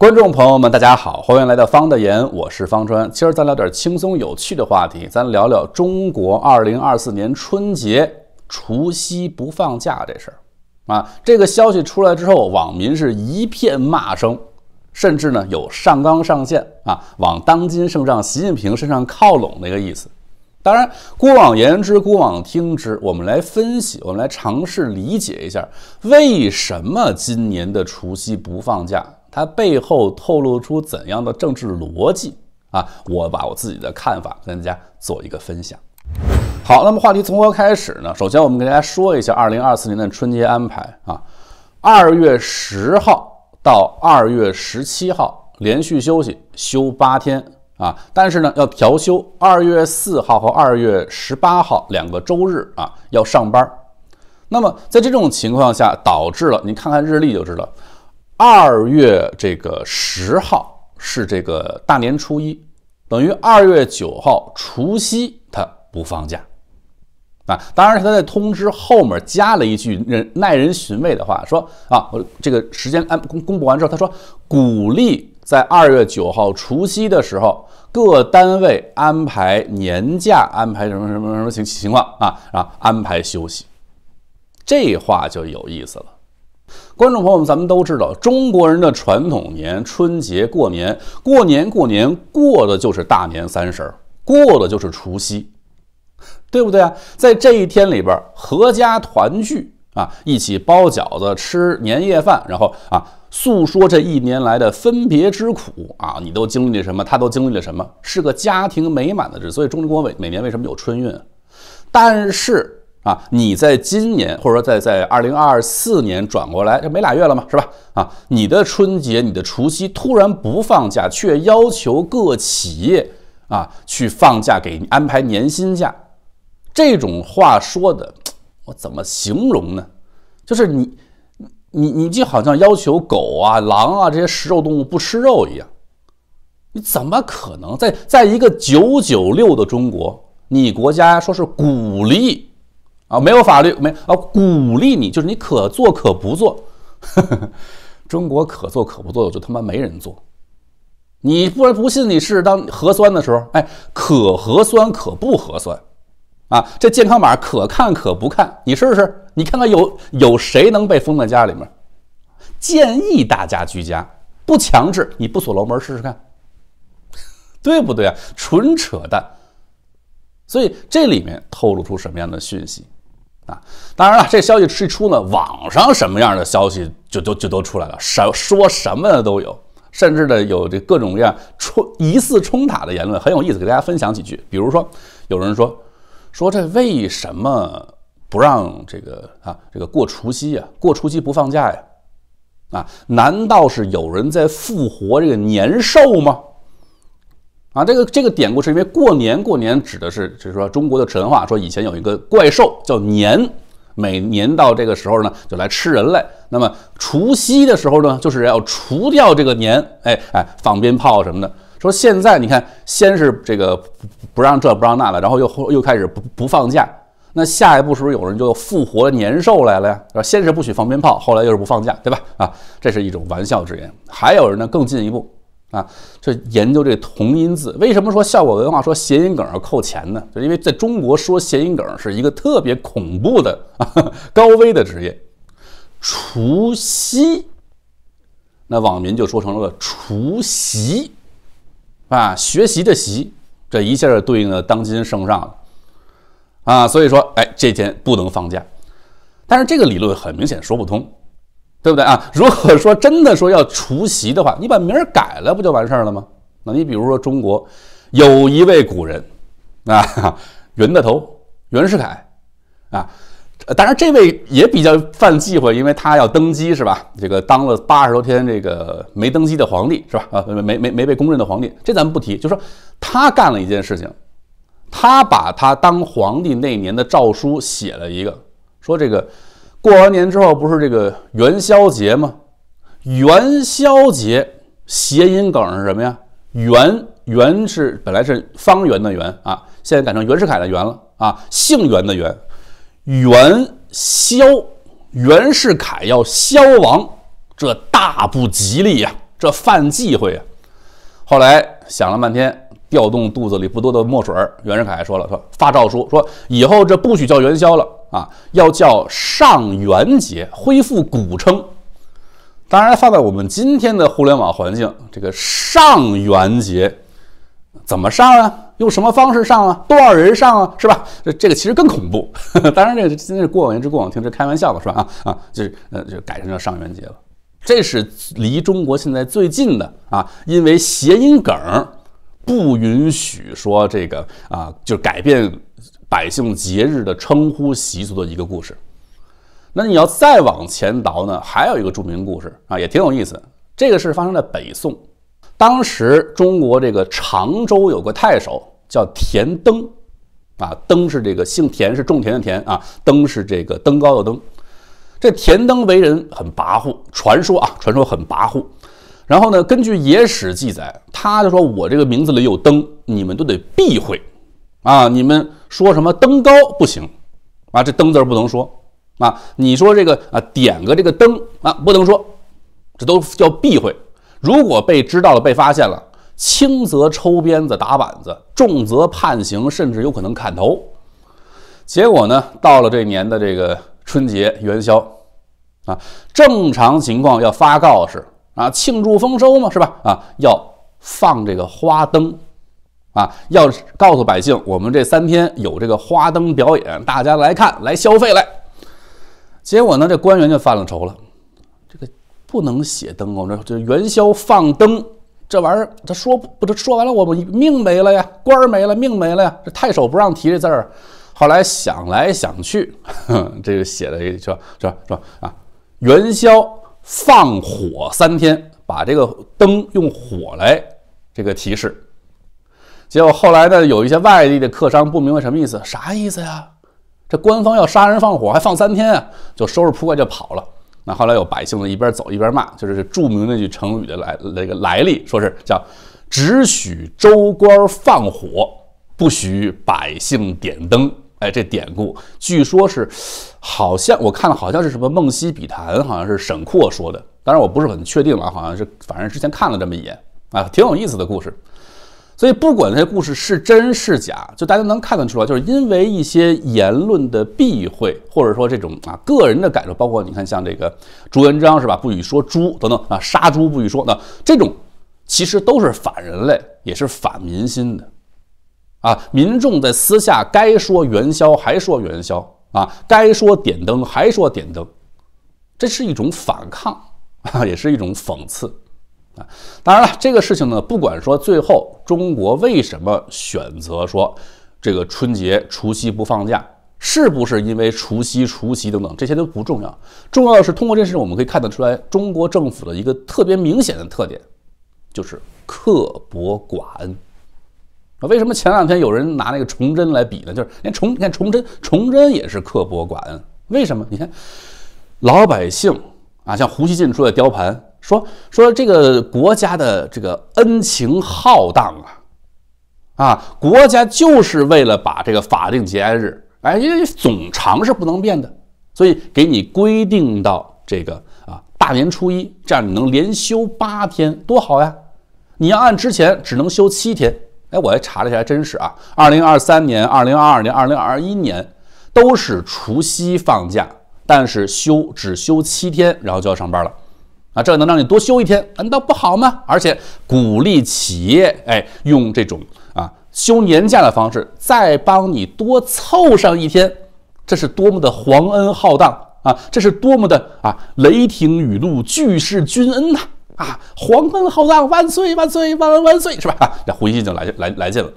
观众朋友们，大家好，欢迎来到方的言，我是方川。今儿咱聊点轻松有趣的话题，咱聊聊中国二零二四年春节除夕不放假这事儿。啊，这个消息出来之后，网民是一片骂声，甚至呢有上纲上线啊，往当今圣上习近平身上靠拢那个意思。当然，姑往言之，姑往听之，我们来分析，我们来尝试理解一下，为什么今年的除夕不放假？它背后透露出怎样的政治逻辑啊？我把我自己的看法跟大家做一个分享。好，那么话题从何开始呢？首先，我们给大家说一下二零二四年的春节安排啊，二月十号到二月十七号连续休息，休八天啊，但是呢要调休，二月四号和二月十八号两个周日啊要上班。那么在这种情况下，导致了你看看日历就知道。二月这个十号是这个大年初一，等于二月九号除夕，他不放假啊。当然，他在通知后面加了一句人耐人寻味的话，说啊，我这个时间安公布完之后，他说鼓励在二月九号除夕的时候，各单位安排年假，安排什么什么什么情情况啊啊，安排休息，这话就有意思了。观众朋友们，咱们都知道，中国人的传统年春节过年，过年过年过的就是大年三十儿，过的就是除夕，对不对啊？在这一天里边，合家团聚啊，一起包饺子、吃年夜饭，然后啊，诉说这一年来的分别之苦啊，你都经历了什么？他都经历了什么？是个家庭美满的日子。所以，中国每每年为什么有春运？但是。啊！你在今年，或者说在在二零二四年转过来，这没俩月了嘛，是吧？啊！你的春节、你的除夕突然不放假，却要求各企业啊去放假，给安排年薪假，这种话说的，我怎么形容呢？就是你你你就好像要求狗啊、狼啊这些食肉动物不吃肉一样，你怎么可能在在一个九九六的中国，你国家说是鼓励？啊，没有法律没啊，鼓励你就是你可做可不做。呵 呵中国可做可不做，就他妈没人做。你不然不信，你试试当核酸的时候，哎，可核酸可不核酸，啊，这健康码可看可不看，你试试，你看看有有谁能被封在家里面。建议大家居家，不强制，你不锁楼门试试看，对不对啊？纯扯淡。所以这里面透露出什么样的讯息？啊。当然了，这消息一出呢，网上什么样的消息就都就都出来了，什说什么的都有，甚至呢有这各种各样冲疑似冲塔的言论，很有意思，给大家分享几句。比如说，有人说说这为什么不让这个啊这个过除夕呀？过除夕不放假呀？啊，难道是有人在复活这个年兽吗？啊，这个这个典故是因为过年过年指的是就是说中国的神话，说以前有一个怪兽叫年，每年到这个时候呢就来吃人类。那么除夕的时候呢就是要除掉这个年，哎哎放鞭炮什么的。说现在你看，先是这个不让这不让那了，然后又又开始不不放假。那下一步是不是有人就复活年兽来了呀？先是不许放鞭炮，后来又是不放假，对吧？啊，这是一种玩笑之言。还有人呢更进一步。啊，就研究这同音字，为什么说效果文化说谐音梗要扣钱呢？就因为在中国说谐音梗是一个特别恐怖的、啊、高危的职业。除夕，那网民就说成了除夕，啊，学习的习，这一下就对应了当今圣上了，啊，所以说，哎，这天不能放假。但是这个理论很明显说不通。对不对啊？如果说真的说要除夕的话，你把名儿改了不就完事儿了吗？那你比如说中国，有一位古人，啊，袁的头袁世凯，啊，当然这位也比较犯忌讳，因为他要登基是吧？这个当了八十多天这个没登基的皇帝是吧？啊，没没没被公认的皇帝，这咱们不提。就说他干了一件事情，他把他当皇帝那年的诏书写了一个，说这个。过完年之后不是这个元宵节吗？元宵节谐音梗是什么呀？元元是本来是方圆的圆啊，现在改成袁世凯的袁了啊，姓袁的袁，元宵袁世凯要消亡，这大不吉利呀，这犯忌讳呀。后来想了半天，调动肚子里不多的墨水，袁世凯说了说发诏书说以后这不许叫元宵了。啊，要叫上元节，恢复古称。当然，放在我们今天的互联网环境，这个上元节怎么上啊？用什么方式上啊？多少人上啊？是吧？这这个其实更恐怖。当然，这个今天是过往之过往，听之开玩笑嘛，是吧？啊啊，就是呃，就改成了上元节了。这是离中国现在最近的啊，因为谐音梗不允许说这个啊，就改变。百姓节日的称呼习俗的一个故事。那你要再往前倒呢，还有一个著名故事啊，也挺有意思。这个事发生在北宋，当时中国这个常州有个太守叫田登，啊，登是这个姓田是种田的田啊，登是这个登高的登。这田登为人很跋扈，传说啊，传说很跋扈。然后呢，根据野史记载，他就说我这个名字里有登，你们都得避讳啊，你们。说什么登高不行，啊，这登字儿不能说，啊，你说这个啊，点个这个灯啊，不能说，这都叫避讳。如果被知道了、被发现了，轻则抽鞭子、打板子，重则判刑，甚至有可能砍头。结果呢，到了这年的这个春节元宵，啊，正常情况要发告示啊，庆祝丰收嘛，是吧？啊，要放这个花灯。啊！要告诉百姓，我们这三天有这个花灯表演，大家来看，来消费来。结果呢，这官员就犯了愁了。这个不能写“灯”笼，这这元宵放灯这玩意儿，他说不，他说完了，我们命没了呀，官儿没了，命没了呀。这太守不让提这字儿。后来想来想去，这个写了一说说说啊，元宵放火三天，把这个灯用火来这个提示。结果后来呢，有一些外地的客商不明白什么意思，啥意思呀？这官方要杀人放火，还放三天，啊？就收拾铺盖就跑了。那后来有百姓呢，一边走一边骂，就是著名那句成语的来那个来历，说是叫“只许州官放火，不许百姓点灯”。哎，这典故据说是，好像我看了好像是什么《梦溪笔谈》，好像是沈括说的，当然我不是很确定了，好像是，反正之前看了这么一眼啊，挺有意思的故事。所以，不管这些故事是真是假，就大家能看得出来，就是因为一些言论的避讳，或者说这种啊个人的感受，包括你看像这个朱元璋是吧，不许说猪等等啊，杀猪不许说那这种，其实都是反人类，也是反民心的，啊，民众在私下该说元宵还说元宵啊，该说点灯还说点灯，这是一种反抗，啊，也是一种讽刺。啊，当然了，这个事情呢，不管说最后中国为什么选择说这个春节除夕不放假，是不是因为除夕、除夕等等，这些都不重要。重要的是通过这件事，我们可以看得出来，中国政府的一个特别明显的特点，就是刻薄寡恩。为什么前两天有人拿那个崇祯来比呢？就是连崇，你看崇祯，崇祯也是刻薄寡恩。为什么？你看老百姓啊，像胡锡进说的，雕盘。说说这个国家的这个恩情浩荡啊！啊，国家就是为了把这个法定节假日，哎，因为总长是不能变的，所以给你规定到这个啊大年初一，这样你能连休八天，多好呀！你要按之前只能休七天，哎，我还查了一下，还真是啊，二零二三年、二零二二年、二零二一年都是除夕放假，但是休只休七天，然后就要上班了。啊，这能让你多休一天，难道不好吗？而且鼓励企业，哎，用这种啊休年假的方式，再帮你多凑上一天，这是多么的皇恩浩荡啊！这是多么的啊雷霆雨露俱是君恩呐！啊，皇恩浩荡，万岁万岁万万岁，是吧？啊、这吸已就来来来劲了。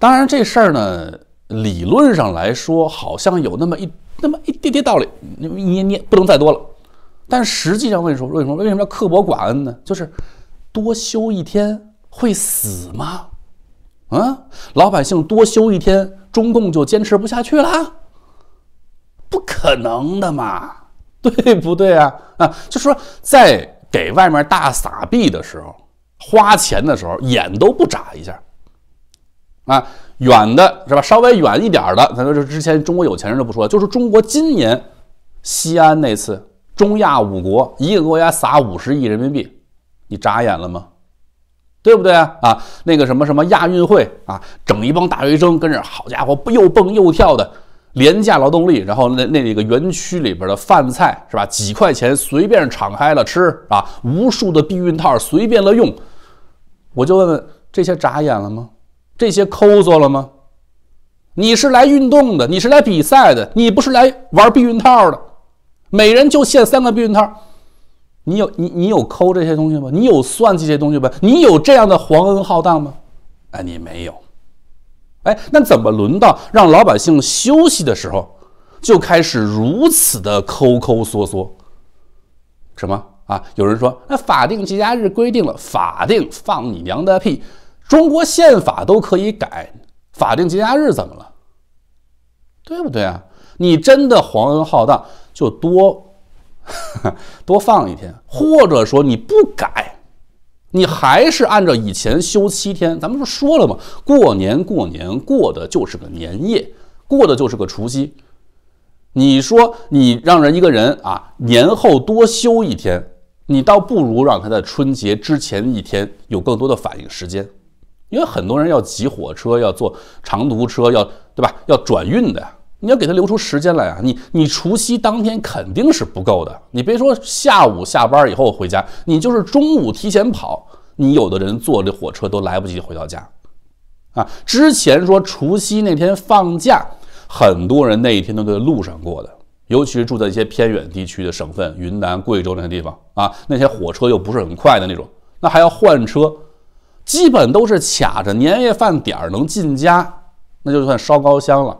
当然，这事儿呢，理论上来说，好像有那么一那么一点点道理，那么一捏捏，不能再多了。但实际上，为什么为什么为什么要刻薄寡恩呢？就是多休一天会死吗？啊，老百姓多休一天，中共就坚持不下去了？不可能的嘛，对不对啊？啊，就说在给外面大撒币的时候，花钱的时候，眼都不眨一下。啊，远的是吧？稍微远一点的，咱就是之前中国有钱人就不说就是中国今年西安那次。中亚五国一个国家撒五十亿人民币，你眨眼了吗？对不对啊？啊，那个什么什么亚运会啊，整一帮大学生跟着，好家伙，又蹦又跳的廉价劳动力，然后那那几个园区里边的饭菜是吧？几块钱随便敞开了吃啊，无数的避孕套随便了用，我就问问这些眨眼了吗？这些抠搜了吗？你是来运动的，你是来比赛的，你不是来玩避孕套的。每人就限三个避孕套，你有你你有抠这些东西吗？你有算计这些东西吗？你有这样的皇恩浩荡吗？哎，你没有。哎，那怎么轮到让老百姓休息的时候，就开始如此的抠抠缩缩？什么啊？有人说，那法定节假日规定了，法定放你娘的屁！中国宪法都可以改，法定节假日怎么了？对不对啊？你真的皇恩浩荡，就多 多放一天，或者说你不改，你还是按照以前休七天。咱们不说了吗？过年过年过的就是个年夜，过的就是个除夕。你说你让人一个人啊年后多休一天，你倒不如让他在春节之前一天有更多的反应时间，因为很多人要挤火车，要坐长途车，要对吧？要转运的。你要给他留出时间来啊！你你除夕当天肯定是不够的。你别说下午下班以后回家，你就是中午提前跑，你有的人坐这火车都来不及回到家。啊，之前说除夕那天放假，很多人那一天都在路上过的，尤其是住在一些偏远地区的省份，云南、贵州那些地方啊，那些火车又不是很快的那种，那还要换车，基本都是卡着年夜饭点儿能进家，那就算烧高香了。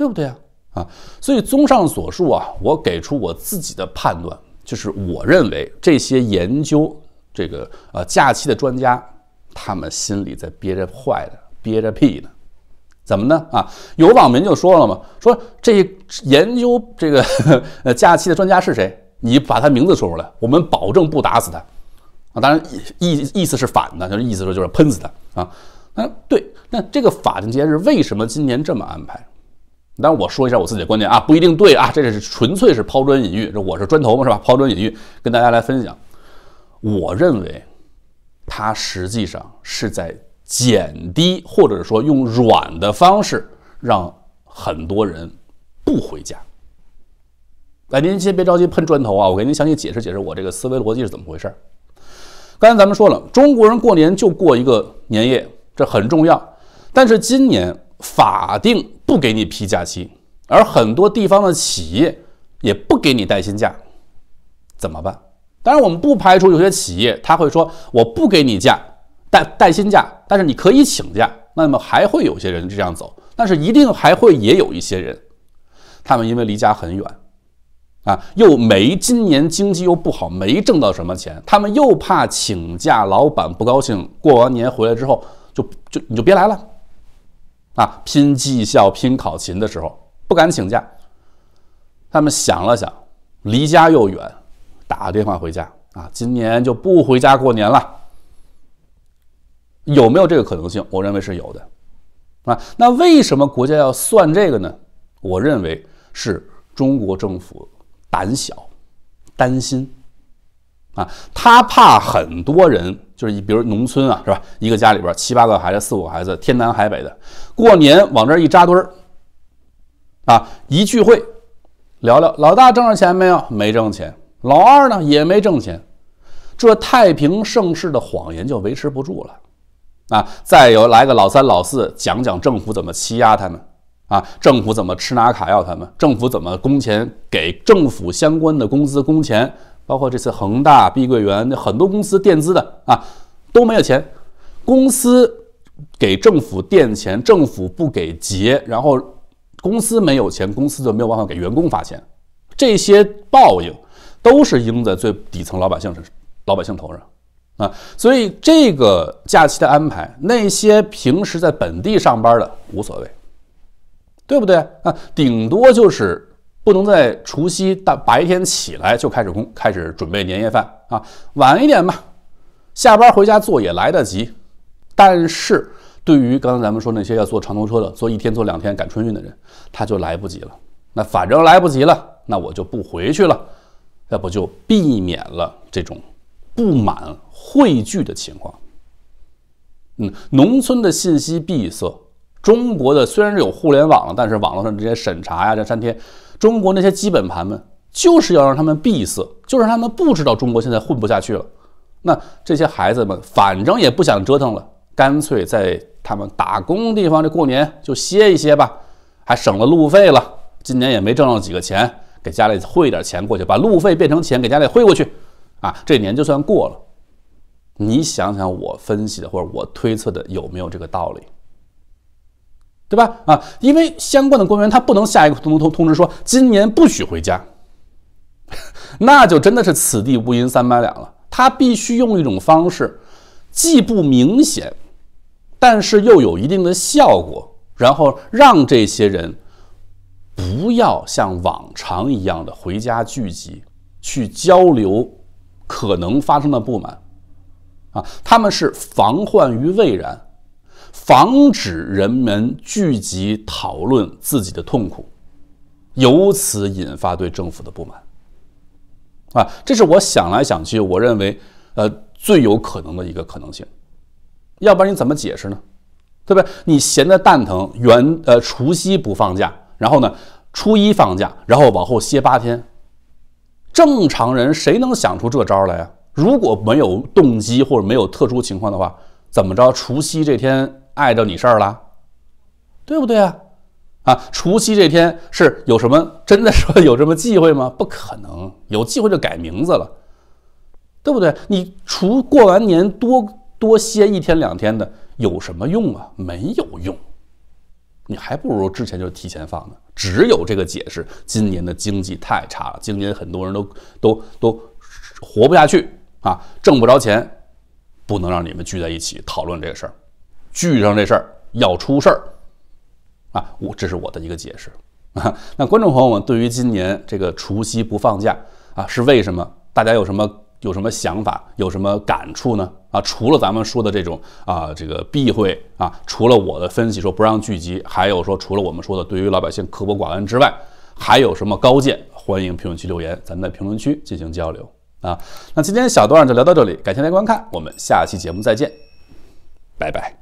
对不对啊？啊，所以综上所述啊，我给出我自己的判断，就是我认为这些研究这个呃假期的专家，他们心里在憋着坏的，憋着屁呢。怎么呢？啊，有网民就说了嘛，说这研究这个呃假期的专家是谁？你把他名字说出来，我们保证不打死他。啊，当然意意意思是反的，就是意思说就是喷死他啊。那对，那这个法定节日为什么今年这么安排？但是我说一下我自己的观点啊，不一定对啊，这是纯粹是抛砖引玉。这我是砖头嘛，是吧？抛砖引玉，跟大家来分享。我认为，它实际上是在减低，或者说用软的方式让很多人不回家。哎，您先别着急喷砖头啊，我给您详细解释解释我这个思维逻辑是怎么回事。刚才咱们说了，中国人过年就过一个年夜，这很重要。但是今年。法定不给你批假期，而很多地方的企业也不给你带薪假，怎么办？当然，我们不排除有些企业他会说我不给你假，带带薪假，但是你可以请假。那么还会有些人这样走，但是一定还会也有一些人，他们因为离家很远，啊，又没今年经济又不好，没挣到什么钱，他们又怕请假，老板不高兴。过完年回来之后，就就你就别来了。啊，拼绩效、拼考勤的时候不敢请假，他们想了想，离家又远，打电话回家啊，今年就不回家过年了。有没有这个可能性？我认为是有的。啊，那为什么国家要算这个呢？我认为是中国政府胆小，担心。啊，他怕很多人，就是你，比如农村啊，是吧？一个家里边七八个孩子、四五个孩子，天南海北的，过年往这儿一扎堆儿，啊，一聚会，聊聊老大挣着钱没有？没挣钱，老二呢也没挣钱，这太平盛世的谎言就维持不住了，啊，再有来个老三老四，讲讲政府怎么欺压他们，啊，政府怎么吃拿卡要他们，政府怎么工钱给政府相关的工资工钱。包括这次恒大、碧桂园很多公司垫资的啊，都没有钱。公司给政府垫钱，政府不给结，然后公司没有钱，公司就没有办法给员工发钱。这些报应都是应在最底层老百姓身、老百姓头上啊。所以这个假期的安排，那些平时在本地上班的无所谓，对不对啊？顶多就是。不能在除夕大白天起来就开始工，开始准备年夜饭啊，晚一点吧，下班回家做也来得及。但是对于刚才咱们说那些要坐长途车的，坐一天坐两天赶春运的人，他就来不及了。那反正来不及了，那我就不回去了，要不就避免了这种不满汇聚的情况。嗯，农村的信息闭塞，中国的虽然有互联网了，但是网络上这些审查呀、这粘贴。中国那些基本盘们就是要让他们闭塞，就让他们不知道中国现在混不下去了。那这些孩子们反正也不想折腾了，干脆在他们打工地方这过年就歇一歇吧，还省了路费了。今年也没挣到几个钱，给家里汇点钱过去，把路费变成钱给家里汇过去。啊，这年就算过了。你想想我分析的或者我推测的有没有这个道理？对吧？啊，因为相关的官员他不能下一个通通通知说今年不许回家，那就真的是此地无银三百两了。他必须用一种方式，既不明显，但是又有一定的效果，然后让这些人不要像往常一样的回家聚集去交流可能发生的不满，啊，他们是防患于未然。防止人们聚集讨论自己的痛苦，由此引发对政府的不满。啊，这是我想来想去，我认为，呃，最有可能的一个可能性。要不然你怎么解释呢？对不对？你闲得蛋疼，元呃除夕不放假，然后呢初一放假，然后往后歇八天。正常人谁能想出这招来啊？如果没有动机或者没有特殊情况的话，怎么着？除夕这天。碍着你事儿了，对不对啊？啊，除夕这天是有什么真的说有什么忌讳吗？不可能，有忌讳就改名字了，对不对？你除过完年多多歇一天两天的有什么用啊？没有用，你还不如之前就提前放呢。只有这个解释，今年的经济太差了，今年很多人都都都活不下去啊，挣不着钱，不能让你们聚在一起讨论这个事儿。聚上这事儿要出事儿啊！我这是我的一个解释。啊，那观众朋友们，对于今年这个除夕不放假啊，是为什么？大家有什么有什么想法，有什么感触呢？啊，除了咱们说的这种啊，这个避讳啊，除了我的分析说不让聚集，还有说除了我们说的对于老百姓刻薄寡恩之外，还有什么高见？欢迎评论区留言，咱们在评论区进行交流啊！那今天小段就聊到这里，感谢您观看，我们下期节目再见，拜拜。